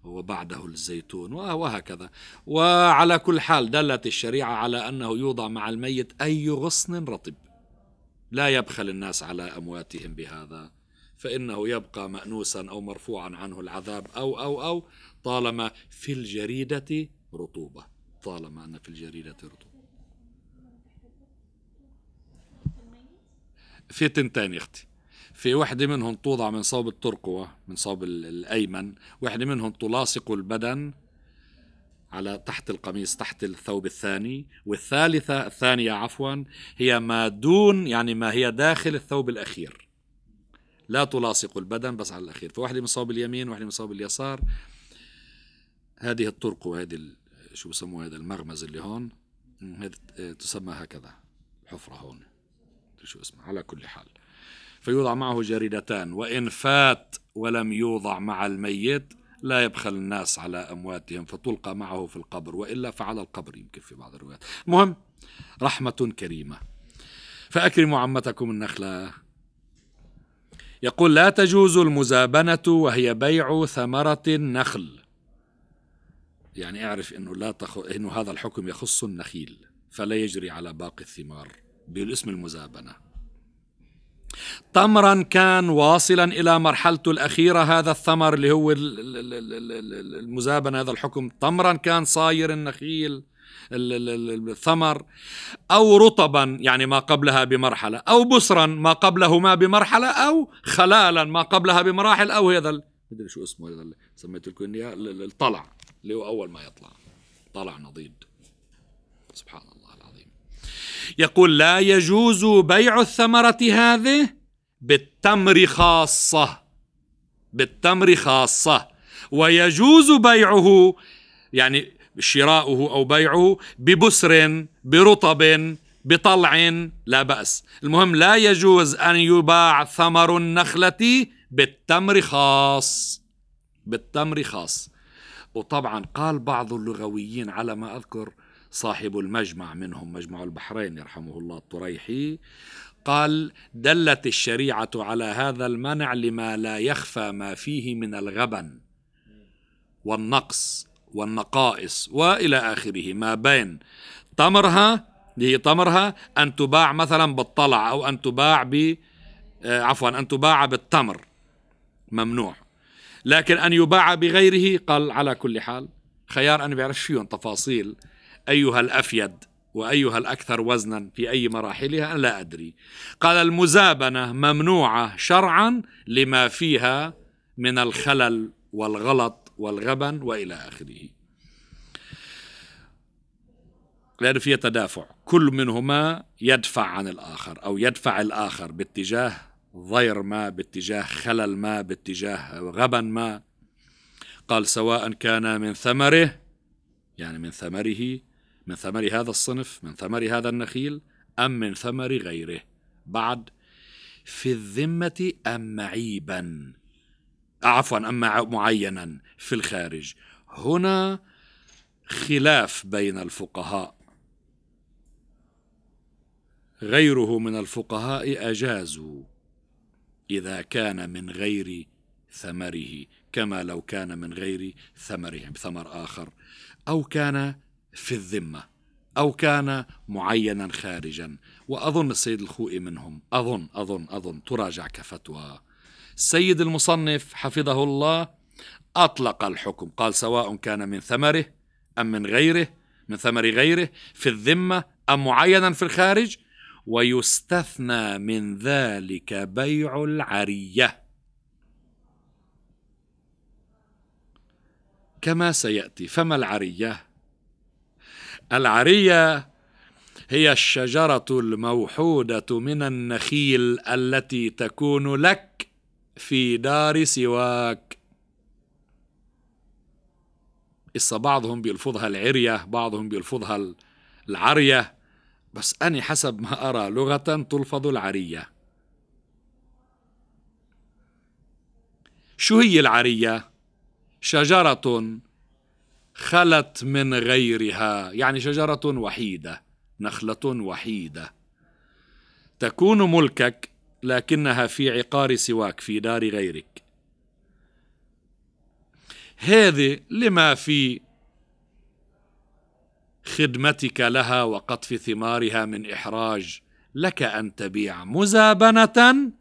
وبعده الزيتون وهكذا وعلى كل حال دلت الشريعة على أنه يوضع مع الميت أي غصن رطب لا يبخل الناس على أمواتهم بهذا فإنه يبقى مأنوسا أو مرفوعا عنه العذاب أو أو أو طالما في الجريدة رطوبة طالما أن في الجريرة رطوبة في تنتين يا اختي في وحده منهم توضع من صوب الترقوة من صوب الأيمن وحده منهم تلاصق البدن على تحت القميص تحت الثوب الثاني والثالثة الثانية عفوا هي ما دون يعني ما هي داخل الثوب الأخير لا تلاصق البدن بس على الأخير فواحدة من صوب اليمين وواحدة من صوب اليسار هذه الطرق وهذه شو بسموه هذا المرمز اللي هون هذا آه، تسمى هكذا الحفرة هون شو اسمها على كل حال فيوضع معه جريدتان وإن فات ولم يوضع مع الميت لا يبخل الناس على أمواتهم فتلقى معه في القبر وإلا فعلى القبر يمكن في بعض الروايات المهم رحمة كريمة فأكرموا عمتكم النخلة يقول لا تجوز المزابنة وهي بيع ثمرة النخل يعني اعرف انه لا تخ... انه هذا الحكم يخص النخيل فلا يجري على باقي الثمار بالاسم المزابنه تمرا كان واصلا الى مرحلته الاخيره هذا الثمر اللي هو المزابنه هذا الحكم تمرا كان صاير النخيل الثمر او رطبا يعني ما قبلها بمرحله او بسرا ما قبلهما بمرحله او خلالا ما قبلها بمراحل او هذا مدري شو اسمه هذا سميت لكم اياه الطلع اللي هو أول ما يطلع طلع نضيد سبحان الله العظيم يقول لا يجوز بيع الثمرة هذه بالتمر خاصة بالتمر خاصة ويجوز بيعه يعني شراؤه أو بيعه ببسر برطب بطلع لا بأس المهم لا يجوز أن يباع ثمر النخلة بالتمر خاص بالتمر خاص وطبعا قال بعض اللغويين على ما أذكر صاحب المجمع منهم مجمع البحرين يرحمه الله الطريحي قال دلت الشريعة على هذا المنع لما لا يخفى ما فيه من الغبن والنقص والنقائص وإلى آخره ما بين طمرها هي طمرها أن تباع مثلا بالطلع أو أن تباع ب آه، عفوا أن تباع بالتمر ممنوع لكن أن يباع بغيره قال على كل حال خيار أنا بعرف فيهم تفاصيل أيها الأفيد وأيها الأكثر وزنا في أي مراحلها أنا لا أدري قال المزابنة ممنوعة شرعا لما فيها من الخلل والغلط والغبن وإلى آخره لأنه فيها تدافع كل منهما يدفع عن الآخر أو يدفع الآخر باتجاه ضير ما باتجاه خلل ما باتجاه غبن ما قال سواء كان من ثمره يعني من ثمره من ثمر هذا الصنف من ثمر هذا النخيل أم من ثمر غيره بعد في الذمة أم معيبا عفوا أم معينا في الخارج هنا خلاف بين الفقهاء غيره من الفقهاء أجازوا إذا كان من غير ثمره كما لو كان من غير ثمرهم ثمر آخر أو كان في الذمة أو كان معينا خارجا وأظن السيد الخوئي منهم أظن أظن أظن تراجع كفتوى السيد المصنف حفظه الله أطلق الحكم قال سواء كان من ثمره أم من غيره من ثمر غيره في الذمة أم معينا في الخارج ويستثنى من ذلك بيع العريه كما سياتي فما العريه العريه هي الشجره الموحوده من النخيل التي تكون لك في دار سواك إسا بعضهم بيلفظها العرية بعضهم بيلفظها العرية بس أنا حسب ما أرى لغة تلفظ العرية شو هي العرية؟ شجرة خلت من غيرها يعني شجرة وحيدة نخلة وحيدة تكون ملكك لكنها في عقار سواك في دار غيرك هذه لما في خدمتك لها وقطف ثمارها من احراج لك ان تبيع مزابنه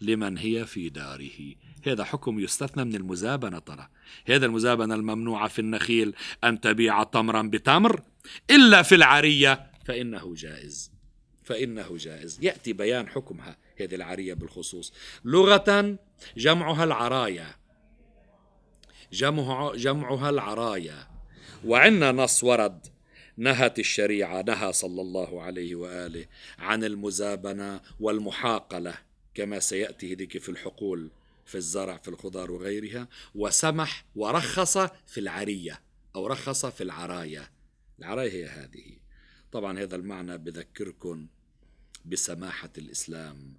لمن هي في داره هذا حكم يستثنى من المزابنة ترى هذا المزابنة الممنوعة في النخيل أن تبيع تمرا بتمر إلا في العرية فإنه جائز فإنه جائز يأتي بيان حكمها هذه العرية بالخصوص لغة جمعها العرايا جمعها, جمعها العرايا وعنا نص ورد نهت الشريعة نهى صلى الله عليه وآله عن المزابنة والمحاقلة كما سيأتي ذكر في الحقول في الزرع في الخضار وغيرها وسمح ورخص في العرية أو رخص في العراية العراية هي هذه طبعا هذا المعنى بذكركم بسماحة الإسلام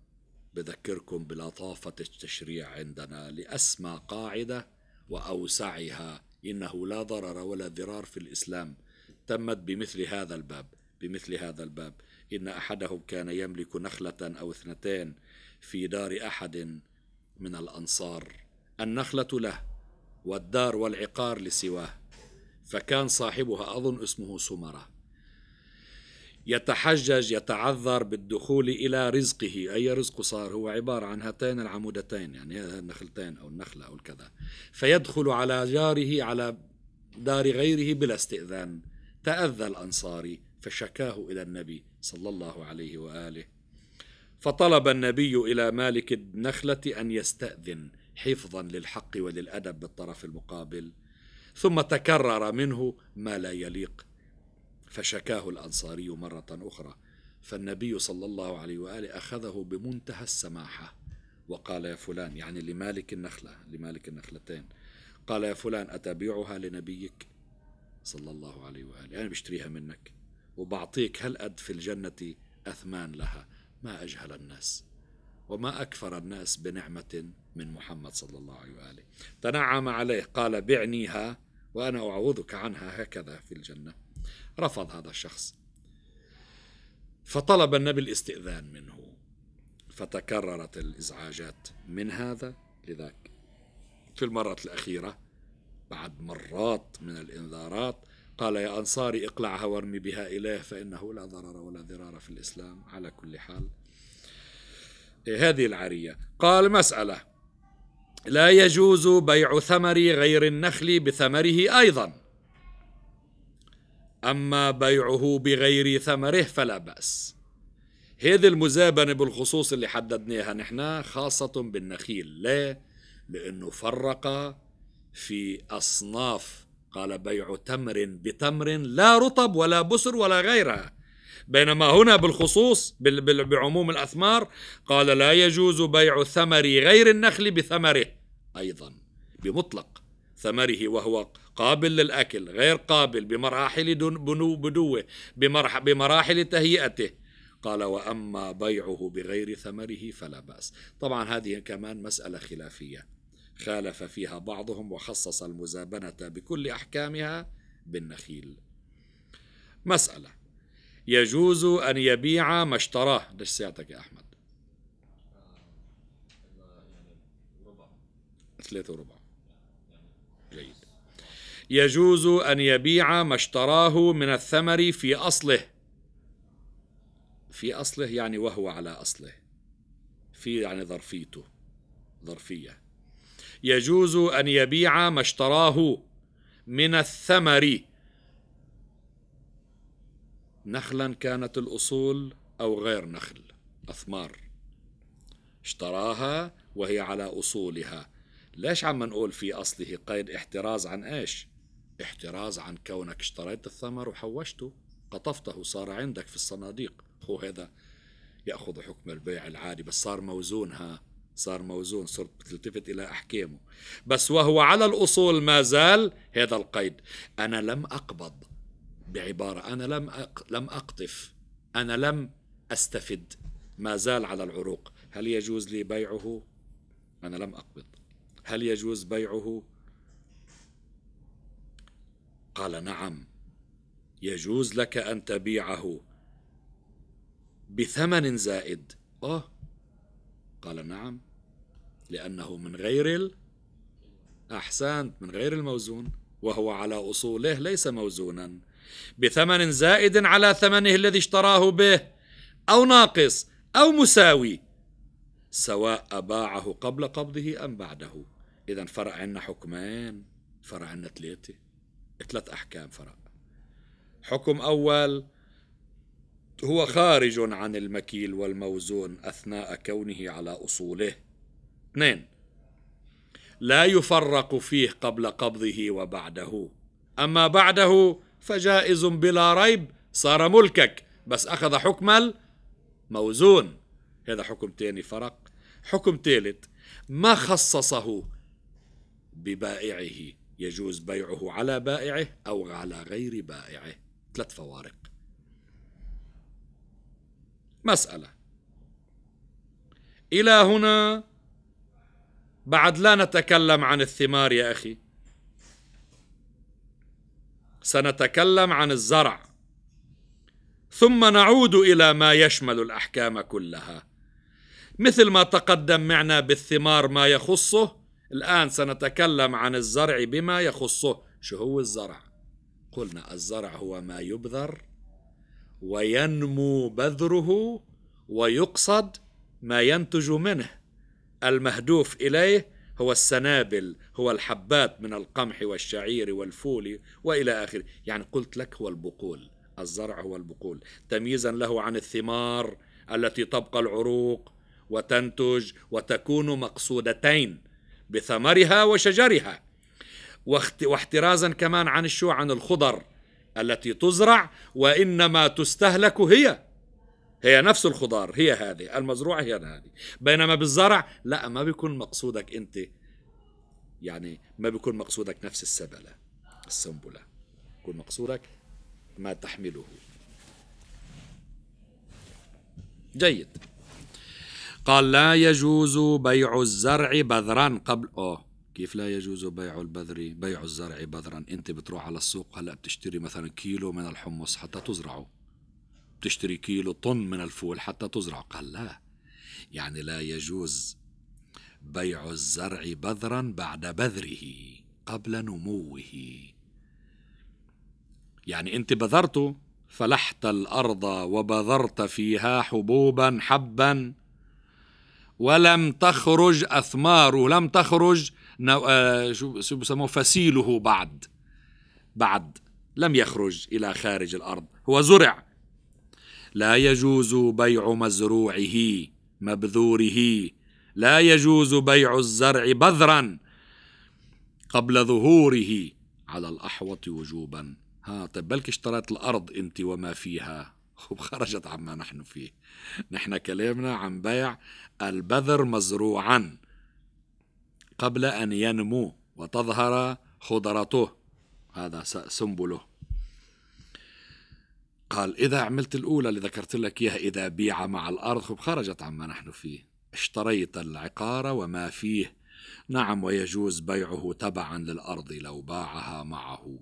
بذكركم بلطافة التشريع عندنا لأسمى قاعدة وأوسعها إنه لا ضرر ولا ضرار في الإسلام تمت بمثل هذا الباب بمثل هذا الباب إن أحدهم كان يملك نخلة أو اثنتين في دار أحد من الأنصار النخلة له والدار والعقار لسواه فكان صاحبها أظن اسمه سمرة يتحجج يتعذر بالدخول إلى رزقه أي رزق صار هو عبارة عن هاتين العمودتين يعني النخلتين أو النخلة أو الكذا فيدخل على جاره على دار غيره بلا استئذان تأذى الأنصاري فشكاه إلى النبي صلى الله عليه وآله فطلب النبي إلى مالك النخلة أن يستأذن حفظا للحق وللأدب بالطرف المقابل ثم تكرر منه ما لا يليق فشكاه الأنصاري مرة أخرى فالنبي صلى الله عليه وآله أخذه بمنتهى السماحة وقال يا فلان يعني لمالك النخلة لمالك النخلتين قال يا فلان أتبيعها لنبيك صلى الله عليه وآله أنا بشتريها منك وبعطيك هالقد في الجنة أثمان لها ما أجهل الناس وما اكفر الناس بنعمة من محمد صلى الله عليه وآله تنعم عليه قال بعنيها وأنا أعوذك عنها هكذا في الجنة رفض هذا الشخص فطلب النبي الاستئذان منه فتكررت الازعاجات من هذا لذاك في المره الاخيره بعد مرات من الانذارات قال يا أنصاري اقلعها وارمي بها إليه فإنه لا ضرر ولا ضرار في الإسلام على كل حال إيه، هذه العرية قال مسألة لا يجوز بيع ثمر غير النخل بثمره أيضا أما بيعه بغير ثمره فلا بأس هذه المزابنة بالخصوص اللي حددناها نحن خاصة بالنخيل ليه؟ لأنه فرق في أصناف قال بيع تمر بتمر لا رطب ولا بسر ولا غيرها بينما هنا بالخصوص بعموم الأثمار قال لا يجوز بيع ثمر غير النخل بثمره أيضا بمطلق ثمره وهو قابل للأكل غير قابل بمراحل بنو بدوه بمراحل تهيئته قال وأما بيعه بغير ثمره فلا بأس طبعا هذه كمان مسألة خلافية خالف فيها بعضهم وخصص المزابنة بكل أحكامها بالنخيل مسألة يجوز أن يبيع ما اشتراه ليش سيعتك يا أحمد آه، يعني ثلاثة وربع يجوز أن يبيع ما اشتراه من الثمر في أصله في أصله يعني وهو على أصله في يعني ظرفيته ظرفية يجوز أن يبيع ما اشتراه من الثمر نخلا كانت الأصول أو غير نخل أثمار اشتراها وهي على أصولها ليش عم نقول في أصله قيد احتراز عن إيش احتراز عن كونك اشتريت الثمر وحوشته قطفته صار عندك في الصناديق هو هذا يأخذ حكم البيع العادي بس صار موزون ها صار موزون صرت بتلتفت إلى أحكامه بس وهو على الأصول ما زال هذا القيد أنا لم أقبض بعبارة أنا لم أق... لم أقطف أنا لم أستفد ما زال على العروق هل يجوز لي بيعه أنا لم أقبض هل يجوز بيعه قال نعم يجوز لك ان تبيعه بثمن زائد اه قال نعم لانه من غير ال... احسنت من غير الموزون وهو على اصوله ليس موزونا بثمن زائد على ثمنه الذي اشتراه به او ناقص او مساوي سواء اباعه قبل قبضه ام بعده اذا فرع عنا حكمين فرع عنا ثلاثه ثلاث أحكام فرق حكم أول هو خارج عن المكيل والموزون أثناء كونه على أصوله اثنين لا يفرق فيه قبل قبضه وبعده أما بعده فجائز بلا ريب صار ملكك بس أخذ حكم الموزون هذا حكم تاني فرق حكم ثالث ما خصصه ببائعه يجوز بيعه على بائعه أو على غير بائعه ثلاث فوارق مسألة إلى هنا بعد لا نتكلم عن الثمار يا أخي سنتكلم عن الزرع ثم نعود إلى ما يشمل الأحكام كلها مثل ما تقدم معنا بالثمار ما يخصه الآن سنتكلم عن الزرع بما يخصه شو هو الزرع قلنا الزرع هو ما يبذر وينمو بذره ويقصد ما ينتج منه المهدوف إليه هو السنابل هو الحبات من القمح والشعير والفول والى اخره، يعني قلت لك هو البقول، الزرع هو البقول، تمييزا له عن الثمار التي تبقى العروق وتنتج وتكون مقصودتين بثمرها وشجرها واحترازا كمان عن الشو عن الخضر التي تزرع وإنما تستهلك هي هي نفس الخضار هي هذه المزروعة هي هذه بينما بالزرع لا ما بيكون مقصودك أنت يعني ما بيكون مقصودك نفس السبلة السنبلة يكون مقصودك ما تحمله جيد قال لا يجوز بيع الزرع بذرا قبل اه كيف لا يجوز بيع البذر بيع الزرع بذرا انت بتروح على السوق هلا بتشتري مثلا كيلو من الحمص حتى تزرعه بتشتري كيلو طن من الفول حتى تزرعه قال لا يعني لا يجوز بيع الزرع بذرا بعد بذره قبل نموه يعني انت بذرته فلحت الارض وبذرت فيها حبوبا حبا ولم تخرج أثماره لم تخرج نو... آه شو شو بسموه فسيله بعد بعد لم يخرج إلى خارج الأرض هو زرع لا يجوز بيع مزروعه مبذوره لا يجوز بيع الزرع بذرا قبل ظهوره على الأحوط وجوبا ها طيب بلكي اشتريت الأرض أنت وما فيها وخرجت عما نحن فيه نحن كلامنا عن بيع البذر مزروعا قبل أن ينمو وتظهر خضرته هذا سنبله قال إذا عملت الأولى اللي ذكرت لك إياها إذا بيع مع الأرض خب خرجت عما نحن فيه اشتريت العقار وما فيه نعم ويجوز بيعه تبعا للأرض لو باعها معه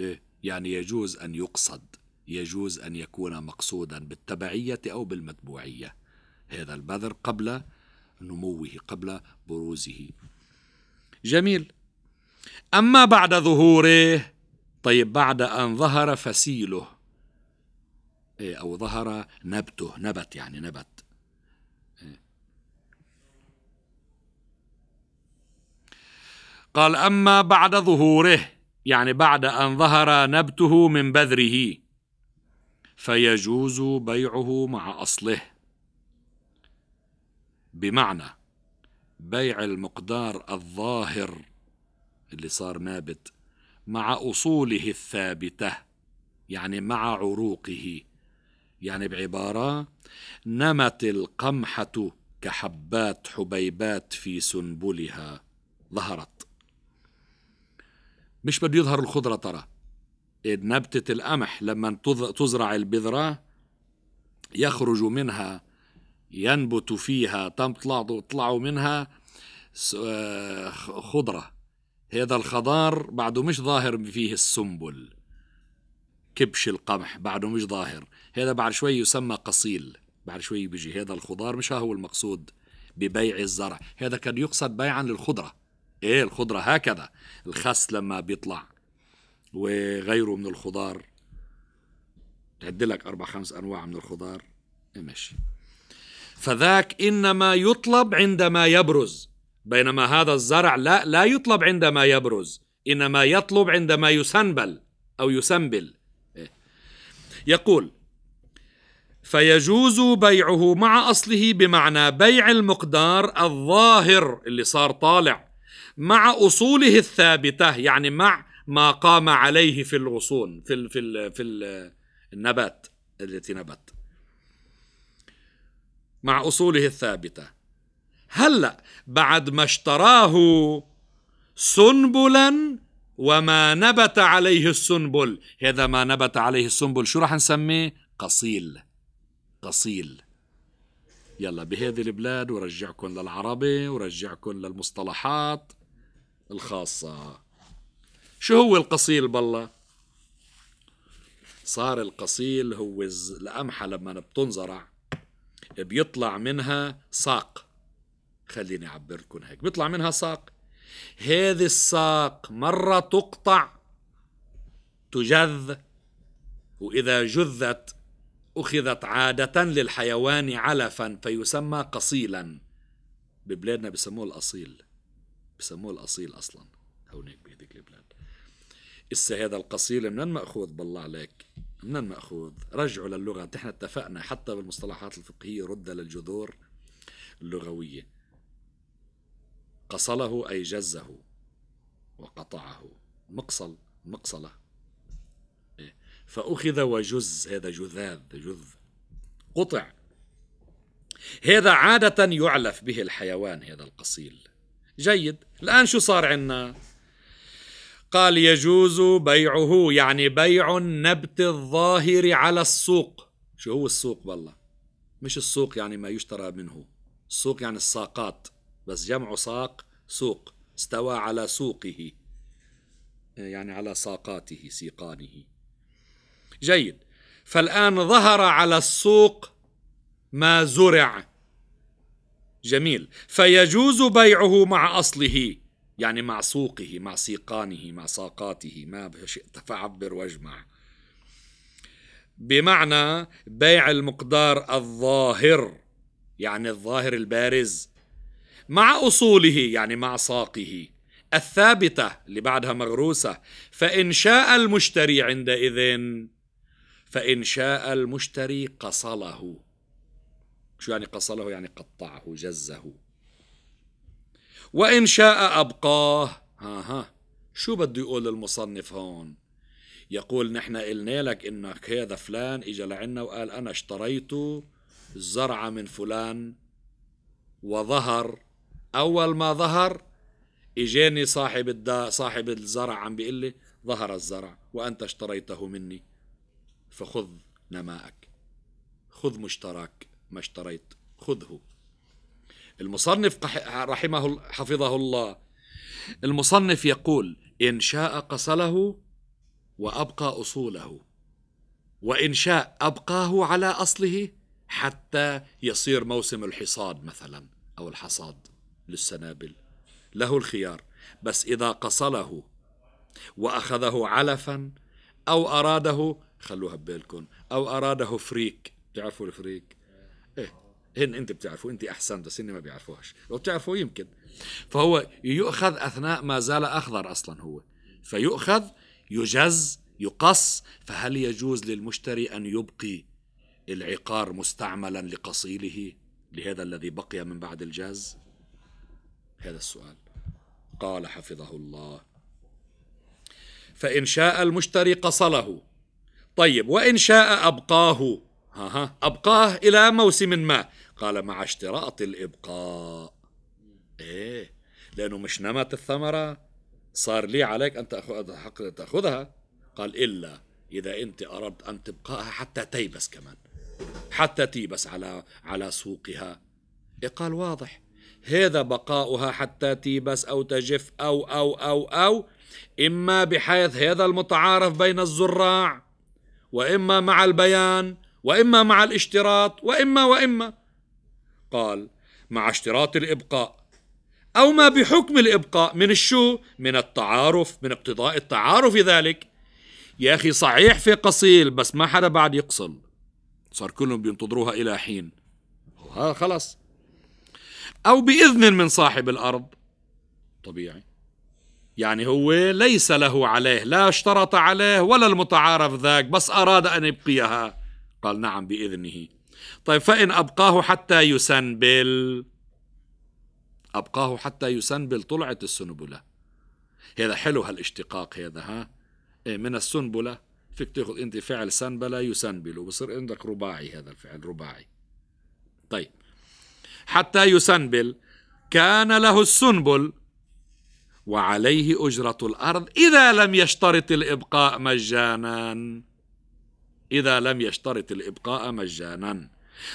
إيه؟ يعني يجوز أن يقصد يجوز أن يكون مقصودا بالتبعية أو بالمتبوعية هذا البذر قبل نموه قبل بروزه جميل أما بعد ظهوره طيب بعد أن ظهر فسيله إيه، أو ظهر نبته نبت يعني نبت قال أما بعد ظهوره يعني بعد أن ظهر نبته من بذره فيجوز بيعه مع أصله بمعنى بيع المقدار الظاهر اللي صار نابت مع أصوله الثابتة يعني مع عروقه يعني بعبارة نمت القمحة كحبات حبيبات في سنبلها ظهرت مش بده يظهر الخضرة ترى إيه، نبتة القمح لما تزرع البذرة يخرج منها ينبت فيها تطلع طلعوا منها آه، خضرة هذا الخضار بعده مش ظاهر فيه السنبل كبش القمح بعده مش ظاهر هذا بعد شوي يسمى قصيل بعد شوي بيجي هذا الخضار مش هو المقصود ببيع الزرع هذا كان يقصد بيعا للخضرة ايه الخضرة هكذا الخس لما بيطلع وغيره من الخضار تعد لك أربع خمس أنواع من الخضار إيه، ماشي فذاك انما يطلب عندما يبرز بينما هذا الزرع لا لا يطلب عندما يبرز انما يطلب عندما يسنبل او يسنبل إيه. يقول فيجوز بيعه مع اصله بمعنى بيع المقدار الظاهر اللي صار طالع مع اصوله الثابته يعني مع ما قام عليه في الغصون في في في النبات التي نبت مع أصوله الثابتة هلأ بعد ما اشتراه سنبلا وما نبت عليه السنبل هذا ما نبت عليه السنبل شو راح نسميه قصيل قصيل يلا بهذه البلاد ورجعكم للعربي ورجعكم للمصطلحات الخاصة شو هو القصيل بالله صار القصيل هو القمحة لما بتنزرع بيطلع منها ساق خليني أعبر لكم هيك بيطلع منها ساق هذه الساق مرة تقطع تجذ وإذا جذت أخذت عادة للحيوان علفا فيسمى قصيلا ببلادنا بسموه الأصيل بسموه الأصيل أصلا هونيك بهذيك البلاد إسا هذا القصيل من مأخوذ بالله عليك من المأخوذ رجعوا للغة نحن اتفقنا حتى بالمصطلحات الفقهية رد للجذور اللغوية قصله أي جزه وقطعه مقصل مقصلة إيه. فأخذ وجز هذا جذاذ جذ قطع هذا عادة يعلف به الحيوان هذا القصيل جيد الآن شو صار عندنا قال يجوز بيعه يعني بيع النبت الظاهر على السوق شو هو السوق بالله مش السوق يعني ما يشترى منه السوق يعني الساقات بس جمع ساق سوق استوى على سوقه يعني على ساقاته سيقانه جيد فالآن ظهر على السوق ما زرع جميل فيجوز بيعه مع أصله يعني مع سوقه مع سيقانه مع ساقاته ما شئت فعبر واجمع بمعنى بيع المقدار الظاهر يعني الظاهر البارز مع اصوله يعني مع ساقه الثابته اللي بعدها مغروسه فان شاء المشتري عندئذ فان شاء المشتري قصله شو يعني قصله يعني قطعه جزه وإن شاء أبقاه ها ها شو بده يقول المصنف هون يقول نحن قلنا لك انك هذا فلان إجا لعنا وقال انا اشتريت زرعة من فلان وظهر اول ما ظهر اجاني صاحب الدا صاحب الزرع عم بيقول لي ظهر الزرع وانت اشتريته مني فخذ نماءك خذ مشتراك ما اشتريت خذه المصنف رحمه حفظه الله المصنف يقول إن شاء قصله وأبقى أصوله وإن شاء أبقاه على أصله حتى يصير موسم الحصاد مثلا أو الحصاد للسنابل له الخيار بس إذا قصله وأخذه علفا أو أراده خلوها ببالكم أو أراده فريك تعرفوا الفريك هن انت بتعرفوا انت احسن بس هن ما بيعرفوهاش لو بتعرفوا يمكن فهو يؤخذ اثناء ما زال اخضر اصلا هو فيؤخذ يجز يقص فهل يجوز للمشتري ان يبقي العقار مستعملا لقصيله لهذا الذي بقي من بعد الجاز هذا السؤال قال حفظه الله فإن شاء المشتري قصله طيب وإن شاء أبقاه ها ها أبقاه إلى موسم ما قال مع اشتراط الإبقاء إيه لأنه مش نمت الثمرة صار لي عليك أن تأخذ حق تأخذها قال إلا إذا أنت أردت أن تبقاها حتى تيبس كمان حتى تيبس على على سوقها إيه قال واضح هذا بقاؤها حتى تيبس أو تجف أو أو أو أو إما بحيث هذا المتعارف بين الزراع وإما مع البيان وإما مع الاشتراط وإما وإما قال مع اشتراط الإبقاء أو ما بحكم الإبقاء من الشو من التعارف من اقتضاء التعارف ذلك يا أخي صحيح في قصيل بس ما حدا بعد يقصل صار كلهم بينتظروها إلى حين ها آه، خلص أو بإذن من صاحب الأرض طبيعي يعني هو ليس له عليه لا اشترط عليه ولا المتعارف ذاك بس أراد أن يبقيها قال نعم بإذنه طيب فإن أبقاه حتى يسنبل أبقاه حتى يسنبل طلعت السنبلة هذا حلو هالاشتقاق هذا ها إيه، من السنبلة فيك تاخذ انت فعل سنبلة يسنبل وبصير عندك رباعي هذا الفعل رباعي طيب حتى يسنبل كان له السنبل وعليه أجرة الأرض إذا لم يشترط الإبقاء مجانا إذا لم يشترط الإبقاء مجانا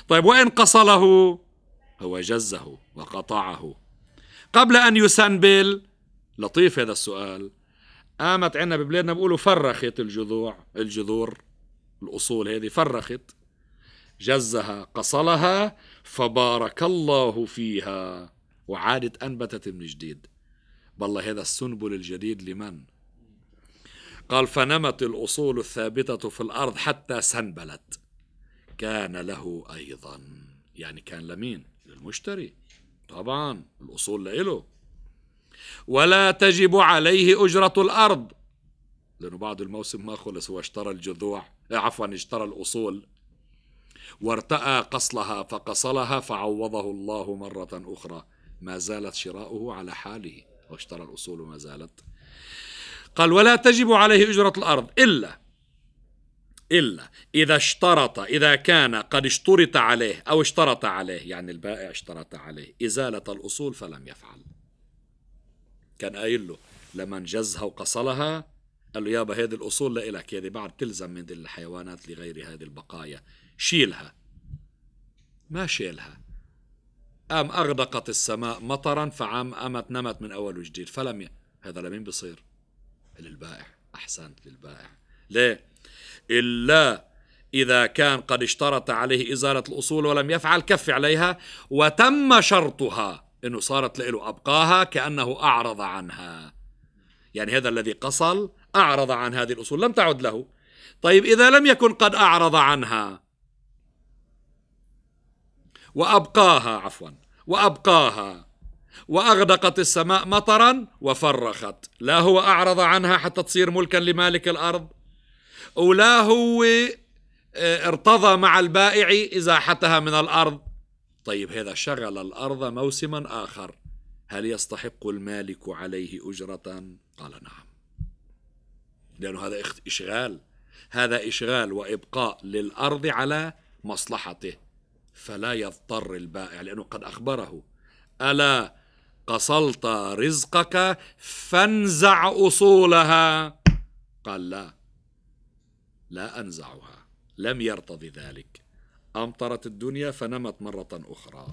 طيب وإن قصله هو جزه وقطعه قبل أن يسنبل لطيف هذا السؤال قامت عنا ببلادنا بيقولوا فرخت الجذوع الجذور الأصول هذه فرخت جزها قصلها فبارك الله فيها وعادت أنبتت من جديد بالله هذا السنبل الجديد لمن؟ قال فنمت الأصول الثابتة في الأرض حتى سنبلت كان له أيضا يعني كان لمين للمشتري طبعا الأصول لإله ولا تجب عليه أجرة الأرض لأنه بعد الموسم ما خلص هو اشترى الجذوع آه، عفوا اشترى الأصول وارتأى قصلها فقصلها فعوضه الله مرة أخرى ما زالت شراؤه على حاله واشترى الأصول ما زالت قال ولا تجب عليه أجرة الأرض إلا إلا إذا اشترط إذا كان قد اشترط عليه أو اشترط عليه يعني البائع اشترط عليه إزالة الأصول فلم يفعل كان قايل له لما انجزها وقصلها قال له يابا هذه الأصول لإلك هذه بعد تلزم من الحيوانات لغير هذه البقايا شيلها ما شيلها أم أغدقت السماء مطرا فعام أمت نمت من أول وجديد فلم ي... هذا لمين بصير للبائع أحسنت للبائع ليه؟ إلا إذا كان قد اشترط عليه إزالة الأصول ولم يفعل كف عليها وتم شرطها أنه صارت له أبقاها كأنه أعرض عنها يعني هذا الذي قصل أعرض عن هذه الأصول لم تعد له طيب إذا لم يكن قد أعرض عنها وأبقاها عفوا وأبقاها وأغدقت السماء مطرا وفرخت لا هو أعرض عنها حتى تصير ملكا لمالك الأرض ولا هو آه، ارتضى مع البائع إزاحتها من الأرض طيب هذا شغل الأرض موسما آخر هل يستحق المالك عليه أجرة قال نعم لأنه هذا إشغال هذا إشغال وإبقاء للأرض على مصلحته فلا يضطر البائع لأنه قد أخبره ألا قصلت رزقك فانزع اصولها قال لا لا انزعها لم يرتضي ذلك امطرت الدنيا فنمت مره اخرى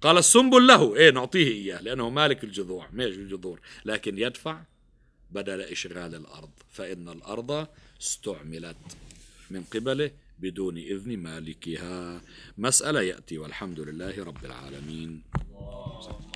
قال السنبل له ايه نعطيه اياه لانه مالك الجذوع ماش الجذور لكن يدفع بدل اشغال الارض فان الارض استعملت من قبله بدون إذن مالكها مسألة يأتي والحمد لله رب العالمين الله.